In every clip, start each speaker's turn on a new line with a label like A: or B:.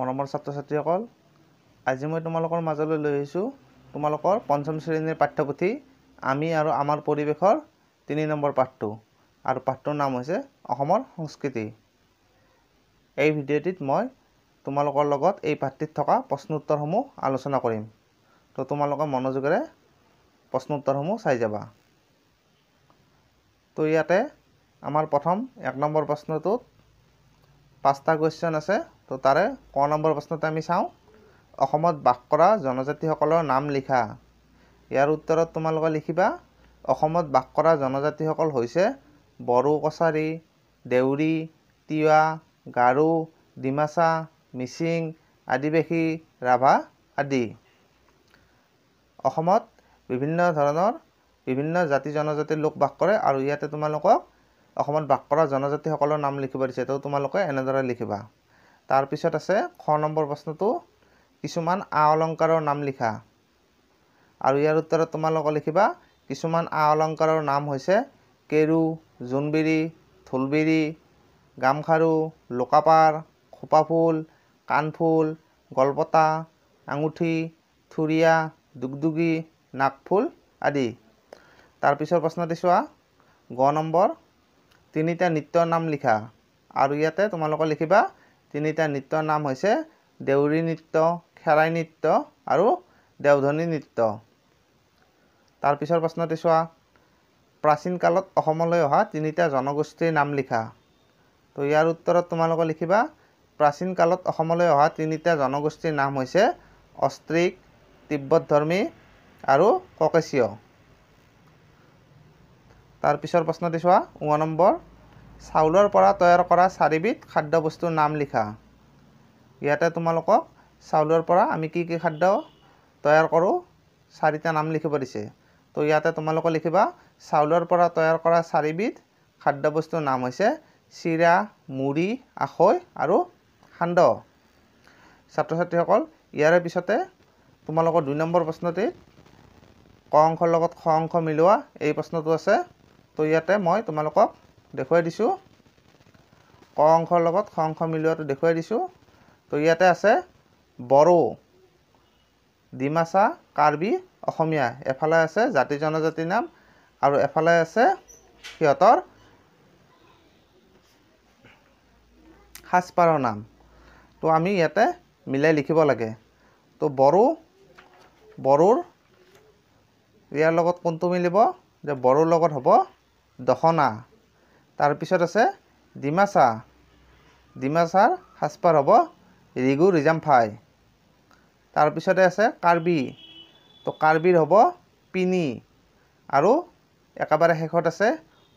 A: মৰমৰ ছাত্ৰ ছাত্ৰীসকল আজি মই তোমালোকৰ মাজলৈ লৈ আহিছোঁ তোমালোকৰ পঞ্চম শ্ৰেণীৰ পাঠ্যপুথি আমি আৰু আমাৰ পৰিৱেশৰ তিনি নম্বৰ পাঠটো আৰু পাঠটোৰ নাম হৈছে অসমৰ সংস্কৃতি এই ভিডিঅ'টিত মই তোমালোকৰ লগত এই পাঠটিত থকা প্ৰশ্ন উত্তৰসমূহ আলোচনা কৰিম তো তোমালোকে মনোযোগেৰে প্ৰশ্ন উত্তৰসমূহ চাই যাবা তো ইয়াতে আমাৰ প্ৰথম এক নম্বৰ প্ৰশ্নটোত পাঁচটা কুৱেশ্যন আছে তো তাৰে ক নম্বৰ প্ৰশ্নটো আমি চাওঁ অসমত বাস কৰা জনজাতিসকলৰ নাম লিখা ইয়াৰ উত্তৰত তোমালোকে লিখিবা অসমত বাস কৰা জনজাতিসকল হৈছে বড়ো কছাৰী দেউৰী তিৱা গাৰো ডিমাচা মিচিং আদিবাসী ৰাভা আদি অসমত বিভিন্ন ধৰণৰ বিভিন্ন জাতি জনজাতিৰ লোক বাস কৰে আৰু ইয়াতে তোমালোকক অসমত বাস কৰা জনজাতিসকলৰ নাম লিখিব দিছে তো তোমালোকে এনেদৰে লিখিবা তাৰপিছত আছে খ নম্বৰ প্ৰশ্নটো কিছুমান আ অলংকাৰৰ নাম লিখা আৰু ইয়াৰ উত্তৰত তোমালোকে লিখিবা কিছুমান আ অলংকাৰৰ নাম হৈছে কেৰু জোনবিৰি ঢোলবিৰি গামখাৰু লোকাপাৰ খোপাফুল কাণফুল গলপতা আঙুঠি থুৰিয়া দুগদুগী নাগফুল আদি তাৰপিছৰ দি চোৱা গ নম্বৰ তিনিটা নৃত্যৰ নাম লিখা আৰু ইয়াতে তোমালোকৰ লিখিবা তিনিটা নৃত্যৰ নাম হৈছে দেউৰী নৃত্য খেৰাই নৃত্য আৰু দেওধনী নৃত্য তাৰপিছৰ প্ৰশ্নটি চোৱা প্ৰাচীন কালত অসমলৈ অহা তিনিটা জনগোষ্ঠীৰ নাম লিখা তো ইয়াৰ উত্তৰত তোমালোকে লিখিবা প্ৰাচীন কালত অসমলৈ অহা তিনিটা জনগোষ্ঠীৰ নাম হৈছে অষ্ট্ৰিক তিব্বতধৰ্মী আৰু ককেচীয় তাৰপিছৰ প্ৰশ্নটি চোৱা ওৱান নম্বৰ চাউলৰ পৰা তৈয়াৰ কৰা চাৰিবিধ খাদ্যবস্তুৰ নাম লিখা ইয়াতে তোমালোকক চাউলৰ পৰা আমি কি কি খাদ্য তৈয়াৰ কৰোঁ চাৰিটা নাম লিখিব দিছে তো ইয়াতে তোমালোকক লিখিবা চাউলৰ পৰা তৈয়াৰ কৰা চাৰিবিধ খাদ্যবস্তুৰ নাম হৈছে চিৰা মুড়ি আখৈ আৰু সান্দহ ছাত্ৰ ছাত্ৰীসকল ইয়াৰে পিছতে তোমালোকৰ দুই নম্বৰ প্ৰশ্নটি ক অংশৰ লগত খ অংশ মিলোৱা এই প্ৰশ্নটো আছে তো ইয়াতে মই তোমালোকক দেখুৱাই দিছোঁ ক অংশৰ লগত খ অংশ মিলোৱাটো দেখুৱাই দিছোঁ তো ইয়াতে আছে বড়ো ডিমাচা কাৰ্বি অসমীয়া এফালে আছে জাতি জনজাতি নাম আৰু এফালে আছে সিহঁতৰ সাজপাৰৰ নাম তো আমি ইয়াতে মিলাই লিখিব লাগে তো বড়ো বড়োৰ ইয়াৰ লগত কোনটো মিলিব যে বড়োৰ লগত হ'ব দখনা তাৰপিছত আছে ডিমাচা ডিমাচাৰ সাজপাৰ হ'ব ৰিগু ৰিজামফাই তাৰপিছতে আছে কাৰ্বি তো কাৰ্বিৰ হ'ব পিনি আৰু একেবাৰে শেষত আছে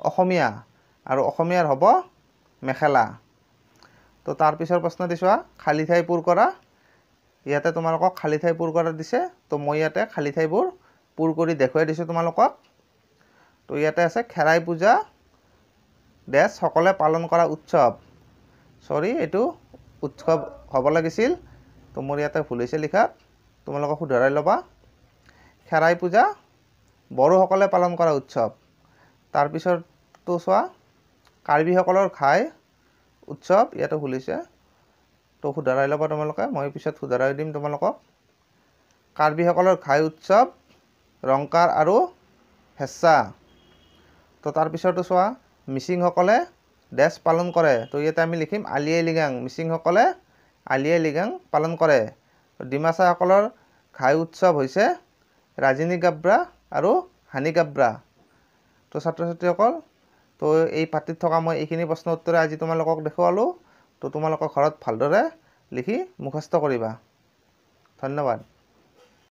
A: অসমীয়া আৰু অসমীয়াৰ হ'ব মেখেলা তো তাৰপিছৰ প্ৰশ্ন দিছোঁ খালী ঠাই পূৰ কৰা ইয়াতে তোমালোকক খালী ঠাই পূৰ কৰা দিছে তো মই ইয়াতে খালী ঠাইবোৰ পূৰ কৰি দেখুৱাই দিছোঁ তোমালোকক তো ইয়াতে আছে খেৰাই পূজা দেশ সকলে পালন কৰা উৎসৱ সৰি এইটো উৎসৱ হব লাগিছিল ত' মোৰ ইয়াতে ভুল হৈছে লিখাত তোমালোকে শুধৰাই লবা খেৰাই পূজা বড়োসকলে পালন কৰা উৎসৱ তাৰপৰ চোৱা কাৰ্বিসকলৰ ঘাই উৎসৱ ইয়াতো ভুল হৈছে ভুলিছে তো শুধৰাই লবা তোমালোকে মই পিছত শুধৰাই দিম তোমালোকক কাৰ্বিসকলৰ ঘাই উৎসৱ ৰংকাৰ আৰু হেচা তো তাৰপৰ চোৱা মিচিংসকলে ড্ৰেছ পালন কৰে তো ইয়াতে আমি লিখিম আলি আই লিগাং মিচিংসকলে আলি আই লিগাং পালন কৰে ডিমাচাসকলৰ ঘাই উৎসৱ হৈছে ৰাজিনী গাব্ৰা আৰু হানি গাব্ৰা তো ছাত্ৰ ছাত্ৰীসকল তো এই পাতিত থকা মই এইখিনি প্ৰশ্ন উত্তৰে আজি তোমালোকক দেখুৱালোঁ তো তোমালোকৰ ঘৰত ভালদৰে লিখি মুখস্থ কৰিবা ধন্যবাদ